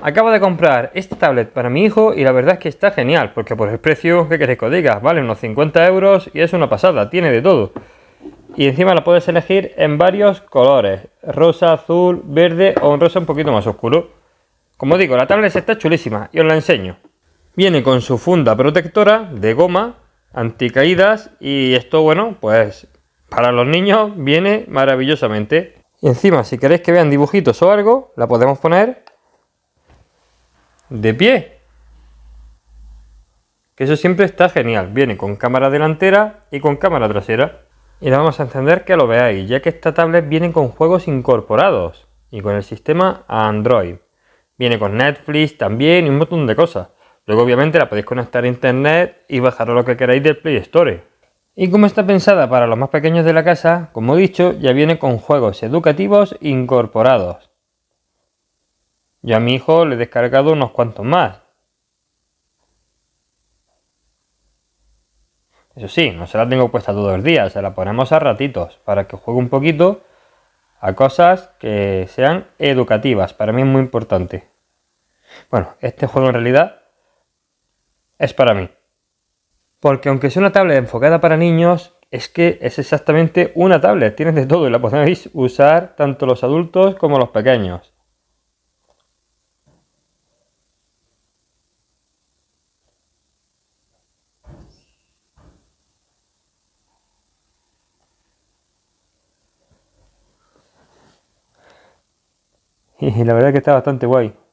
Acabo de comprar esta tablet para mi hijo y la verdad es que está genial, porque por el precio, que queréis que os diga? Vale unos 50 euros y es una pasada, tiene de todo. Y encima la puedes elegir en varios colores, rosa, azul, verde o un rosa un poquito más oscuro. Como digo, la tablet está chulísima y os la enseño. Viene con su funda protectora de goma, anticaídas y esto, bueno, pues para los niños viene maravillosamente. Y encima, si queréis que vean dibujitos o algo, la podemos poner de pie. Que eso siempre está genial. Viene con cámara delantera y con cámara trasera. Y la vamos a encender que lo veáis, ya que esta tablet viene con juegos incorporados y con el sistema Android. Viene con Netflix también y un montón de cosas. Luego obviamente la podéis conectar a internet y bajar lo que queráis del Play Store. Y como está pensada para los más pequeños de la casa, como he dicho, ya viene con juegos educativos incorporados. Yo a mi hijo le he descargado unos cuantos más. Eso sí, no se la tengo puesta todos los días, se la ponemos a ratitos para que juegue un poquito a cosas que sean educativas. Para mí es muy importante. Bueno, este juego en realidad es para mí. Porque aunque sea una tablet enfocada para niños, es que es exactamente una tablet. Tienes de todo y la podéis usar tanto los adultos como los pequeños. y la verdad que está bastante guay.